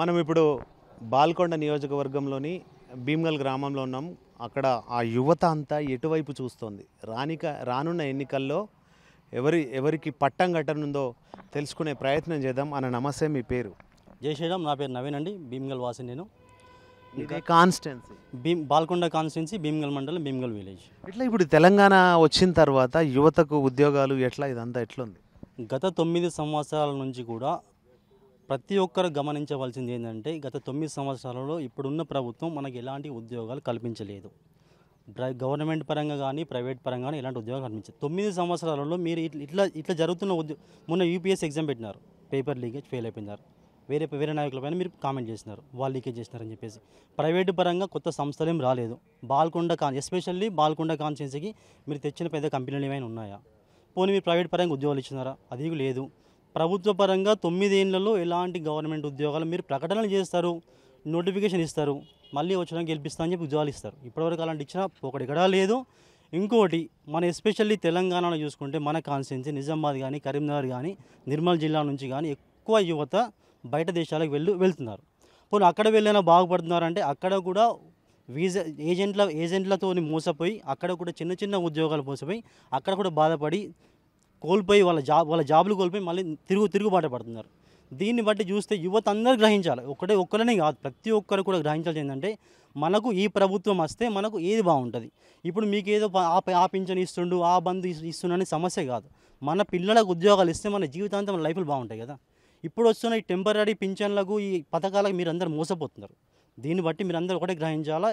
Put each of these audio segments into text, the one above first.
మనం ఇప్పుడు బాల్కొండ నియోజకవర్గంలోని భీమ్గల్ గ్రామంలో ఉన్నాం అక్కడ ఆ యువత అంతా ఎటువైపు చూస్తోంది రానిక రానున్న ఎన్నికల్లో ఎవరి ఎవరికి పట్టం కట్టనుందో తెలుసుకునే ప్రయత్నం చేద్దాం అన్న నమస్తే మీ పేరు జై శ్రీరామ్ నా పేరు నవీన్ అండి భీమ్గల్ వాసి నేను కాన్స్టెన్సీ భీమ్ బాల్కొండ కాన్స్టెన్సీ భీమ్గల్ మండలం భీమ్గల్ విలేజ్ ఇట్లా ఇప్పుడు తెలంగాణ వచ్చిన తర్వాత యువతకు ఉద్యోగాలు ఎట్లా ఇదంతా ఎట్లుంది గత తొమ్మిది సంవత్సరాల నుంచి కూడా ప్రతి ఒక్కరు గమనించవలసింది ఏంటంటే గత తొమ్మిది సంవత్సరాలలో ఇప్పుడున్న ప్రభుత్వం మనకి ఎలాంటి ఉద్యోగాలు కల్పించలేదు గవర్నమెంట్ పరంగా కానీ ప్రైవేట్ పరంగా కానీ ఇలాంటి ఉద్యోగాలు కల్పించారు తొమ్మిది సంవత్సరాలలో మీరు ఇట్లా ఇట్లా జరుగుతున్న ఉద్యో మొన్న యూపీఎస్ ఎగ్జామ్ పెట్టినారు పేపర్ లీకేజ్ ఫెయిల్ అయిపోయినారు వేరే వేరే నాయకులపైన మీరు కామెంట్ చేసినారు వాళ్ళు లీకేజ్ చేసినారని చెప్పేసి ప్రైవేటు పరంగా కొత్త సంస్థలు ఏం రాలేదు బాల్కొండ కాన్ ఎస్పెషల్లీ బాల్కొండ కాన్స్టెన్సీకి మీరు తెచ్చిన పెద్ద కంపెనీలు ఏమైనా ఉన్నాయా పోనీ మీరు ప్రైవేట్ పరంగా ఉద్యోగాలు ఇచ్చినారా అది లేదు ప్రభుత్వ పరంగా తొమ్మిదేళ్లలో ఎలాంటి గవర్నమెంట్ ఉద్యోగాలు మీరు ప్రకటనలు చేస్తారు నోటిఫికేషన్ ఇస్తారు మళ్ళీ వచ్చినాక గెలిపిస్తా అని చెప్పి ఉద్యోగాలు ఇస్తారు ఇప్పటివరకు అలాంటి ఇచ్చిన ఒకటి ఎక్కడా లేదు ఇంకోటి మన ఎస్పెషల్లీ తెలంగాణలో చూసుకుంటే మన కాన్స్టిట్యున్సీ నిజామాబాద్ కానీ కరీంనగర్ కానీ నిర్మల్ జిల్లా నుంచి కానీ ఎక్కువ యువత బయట దేశాలకు వెళ్ళు వెళ్తున్నారు పోనీ అక్కడ వెళ్ళైనా బాగుపడుతున్నారంటే అక్కడ కూడా వీజా ఏజెంట్ల ఏజెంట్లతో మోసపోయి అక్కడ కూడా చిన్న చిన్న ఉద్యోగాలు మోసపోయి అక్కడ కూడా బాధపడి కోల్పోయి వాళ్ళ జాబ్ వాళ్ళ జాబులు కోల్పోయి మళ్ళీ తిరుగు తిరుగుబాటు పడుతున్నారు దీన్ని బట్టి చూస్తే యువత అందరూ గ్రహించాలి ఒకటే ఒక్కరనే కాదు ప్రతి ఒక్కరు కూడా గ్రహించాల్సి ఏంటంటే మనకు ఈ ప్రభుత్వం వస్తే మనకు ఏది బాగుంటుంది ఇప్పుడు మీకు ఏదో ఆ పింఛన్ ఇస్తుండు ఆ బంధు ఇస్తుండు సమస్య కాదు మన పిల్లలకు ఉద్యోగాలు ఇస్తే మన జీవితాంతం మన లైఫ్లు బాగుంటాయి కదా ఇప్పుడు వస్తున్న ఈ టెంపరీ పింఛన్లకు ఈ పథకాలకు మీరు అందరూ మోసపోతున్నారు దీన్ని బట్టి మీరు అందరూ ఒకటే గ్రహించాలా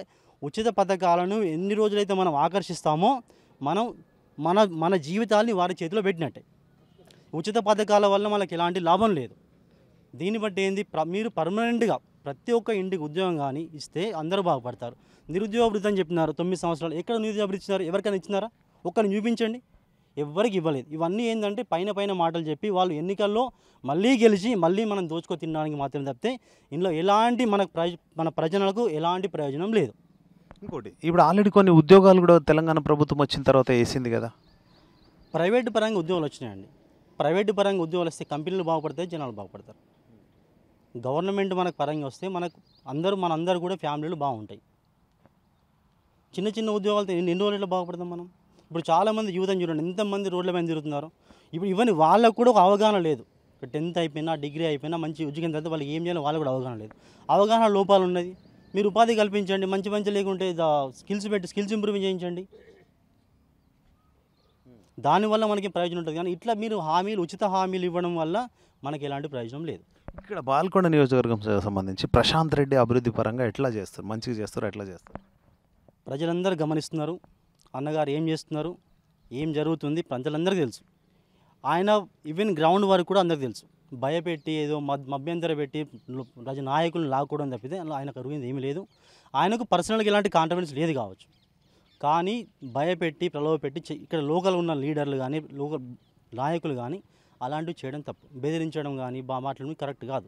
ఉచిత పథకాలను ఎన్ని రోజులైతే మనం ఆకర్షిస్తామో మనం మన మన జీవితాల్ని వారి చేతిలో పెట్టినట్టే ఉచిత పథకాల వల్ల మనకి ఎలాంటి లాభం లేదు దీన్ని బట్టి ఏంది మీరు పర్మనెంట్గా ప్రతి ఒక్క ఇంటికి ఉద్యోగం కానీ ఇస్తే అందరూ బాగుపడతారు నిరుద్యోగ వృద్ధి అని చెప్పినారు తొమ్మిది సంవత్సరాలు ఎక్కడ నిరుద్యోగ వృత్తి ఇచ్చినారు ఎవరికైనా ఇచ్చినారా ఒక్కరిని చూపించండి ఎవ్వరికి ఇవ్వలేదు ఇవన్నీ ఏంటంటే పైన పైన మాటలు చెప్పి వాళ్ళు ఎన్నికల్లో మళ్ళీ గెలిచి మళ్ళీ మనం దోచుకొని తినడానికి మాత్రం తప్పితే ఇందులో ఎలాంటి మన ప్రయోజ మన ప్రజలకు ఎలాంటి ప్రయోజనం లేదు ఇంకోటి ఇప్పుడు ఆల్రెడీ కొన్ని ఉద్యోగాలు కూడా తెలంగాణ ప్రభుత్వం వచ్చిన తర్వాత వేసింది కదా ప్రైవేటు పరంగా ఉద్యోగాలు వచ్చినాయండి ప్రైవేటు పరంగా ఉద్యోగాలు వస్తే కంపెనీలు బాగుపడతాయి జనాలు బాగుపడతారు గవర్నమెంట్ మనకు పరంగా వస్తే మనకు అందరూ మన అందరూ కూడా ఫ్యామిలీలు బాగుంటాయి చిన్న చిన్న ఉద్యోగాలతో ఎన్ని రోజులు బాగుపడతాం మనం ఇప్పుడు చాలామంది యువతను చూడండి ఎంతమంది రోడ్ల మీద తిరుగుతున్నారు ఇప్పుడు ఇవన్నీ వాళ్ళకు కూడా ఒక అవగాహన లేదు టెన్త్ అయిపోయినా డిగ్రీ అయిపోయినా మంచి ఉద్యోగం తర్వాత వాళ్ళకి ఏం చేయాలో వాళ్ళకి కూడా అవగాహన లేదు అవగాహన లోపాలు ఉన్నది మీరు ఉపాధి కల్పించండి మంచి మంచి లేకుంటే స్కిల్స్ పెట్టి స్కిల్స్ ఇంప్రూవ్ చేయించండి దానివల్ల మనకి ప్రయోజనం ఉంటుంది కానీ ఇట్లా మీరు హామీలు ఉచిత హామీలు ఇవ్వడం వల్ల మనకి ఎలాంటి ప్రయోజనం లేదు ఇక్కడ బాల్కొండ నియోజకవర్గం సంబంధించి ప్రశాంత్ రెడ్డి అభివృద్ధి పరంగా ఎట్లా చేస్తారు మంచిగా చేస్తారు ఎట్లా చేస్తారు ప్రజలందరూ గమనిస్తున్నారు అన్నగారు ఏం చేస్తున్నారు ఏం జరుగుతుంది ప్రజలందరికీ తెలుసు ఆయన ఈవెన్ గ్రౌండ్ వరకు కూడా అందరికి తెలుసు భయపెట్టి ఏదో మభ్యంతర పెట్టి రజ నాయకులను లాక్కోవడం తప్పితే ఆయనకు అరిగింది ఏమీ లేదు ఆయనకు పర్సనల్గా ఇలాంటి కాన్ఫిడెన్స్ లేదు కావచ్చు కానీ భయపెట్టి పెట్టి ఇక్కడ లోకల్ ఉన్న లీడర్లు కానీ లోకల్ నాయకులు కానీ అలాంటివి చేయడం తప్పు బెదిరించడం కానీ బా మాట్లాడడం కరెక్ట్ కాదు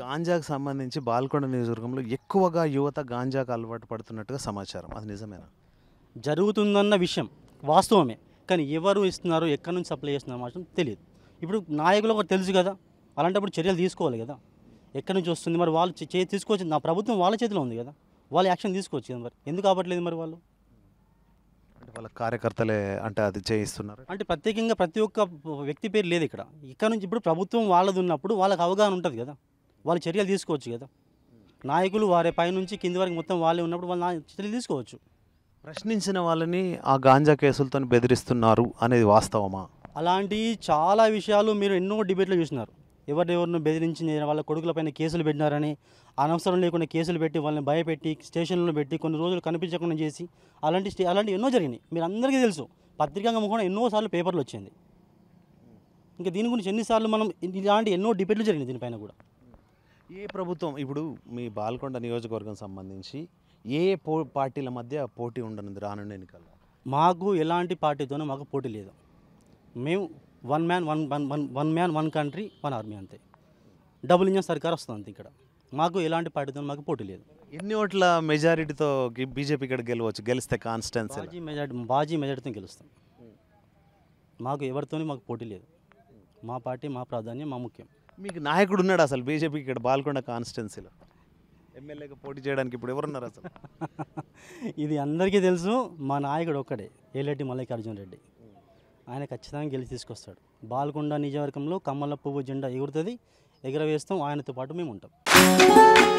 గాంజాకు సంబంధించి బాల్కొండ నియోజకవర్గంలో ఎక్కువగా యువత గాంజాకు అలవాటు పడుతున్నట్టుగా సమాచారం అది నిజమేనా జరుగుతుందన్న విషయం వాస్తవమే కానీ ఎవరు ఇస్తున్నారు ఎక్కడి నుంచి సప్లై చేస్తున్నారు మాత్రం తెలియదు ఇప్పుడు నాయకులు ఒకటి తెలుసు కదా అలాంటప్పుడు చర్యలు తీసుకోవాలి కదా ఎక్కడి నుంచి వస్తుంది మరి వాళ్ళు చే తీసుకోవచ్చు నా ప్రభుత్వం వాళ్ళ చేతిలో ఉంది కదా వాళ్ళు యాక్షన్ తీసుకోవచ్చు కదా మరి ఎందుకు అవ్వట్లేదు మరి వాళ్ళు అంటే వాళ్ళ కార్యకర్తలే అంటే అది చేయిస్తున్నారు అంటే ప్రత్యేకంగా ప్రతి ఒక్క వ్యక్తి పేరు లేదు ఇక్కడ ఇక్కడ నుంచి ఇప్పుడు ప్రభుత్వం వాళ్ళది ఉన్నప్పుడు వాళ్ళకి అవగాహన ఉంటుంది కదా వాళ్ళు చర్యలు తీసుకోవచ్చు కదా నాయకులు వారి పైనుంచి కింది వరకు మొత్తం వాళ్ళే ఉన్నప్పుడు వాళ్ళు చర్యలు తీసుకోవచ్చు ప్రశ్నించిన వాళ్ళని ఆ గాంజా కేసులతో బెదిరిస్తున్నారు అనేది వాస్తవమా అలాంటి చాలా విషయాలు మీరు ఎన్నో డిబేట్లు చూసినారు ఎవరినెవరిని బెదిరించి వాళ్ళ కొడుకులపైన కేసులు పెట్టినారని అనవసరం లేకుండా కేసులు పెట్టి వాళ్ళని భయపెట్టి స్టేషన్లో పెట్టి కొన్ని రోజులు కనిపించకుండా చేసి అలాంటి స్టే అలాంటివి ఎన్నో జరిగినాయి మీరు అందరికీ తెలుసు పత్రికాంగం కూడా ఎన్నోసార్లు పేపర్లు వచ్చింది ఇంకా దీని గురించి ఎన్నిసార్లు మనం ఇలాంటి ఎన్నో డిబేట్లు జరిగినాయి దీనిపైన కూడా ఏ ప్రభుత్వం ఇప్పుడు మీ బాల్కొండ నియోజకవర్గం సంబంధించి ఏ పో పార్టీల మధ్య పోటీ ఉండనుంది రానున్న ఎన్నికల్లో మాకు ఎలాంటి పార్టీతోనూ మాకు పోటీ లేదు మేము one man one one one one man one country one army అంతే డబుల్ ఇంజన్ సర్కార్ వస్తుంది అంతే ఇక్కడ మాకు ఎలాంటి పార్టీతో మాకు పోటీ లేదు ఎన్ని ఓట్ల మెజారిటీతో బీజేపీ ఇక్కడ గెలవచ్చు గెలిస్తే కాన్స్టెన్స్ బాజీ మెజారిటీ బాజీ మెజారిటీతో గెలుస్తాం మాకు ఎవరితోనే మాకు పోటీ లేదు మా పార్టీ మా ప్రాధాన్యం మా ముఖ్యం మీకు నాయకుడు ఉన్నాడు అసలు బీజేపీ ఇక్కడ బాల్కొండ కాన్స్టిట్యున్సీలో ఎమ్మెల్యేగా పోటీ చేయడానికి ఇప్పుడు ఎవరున్నారు అసలు ఇది అందరికీ తెలుసు మా నాయకుడు ఒక్కడే ఏలెడ్డి మల్లికార్జున రెడ్డి ఆయన ఖచ్చితంగా గెలిచి తీసుకొస్తాడు బాలకొండ నియోజకవర్గంలో కమ్మల పువ్వు జెండా ఎగురుతుంది ఎగరవేస్తాం ఆయనతో పాటు మేము ఉంటాం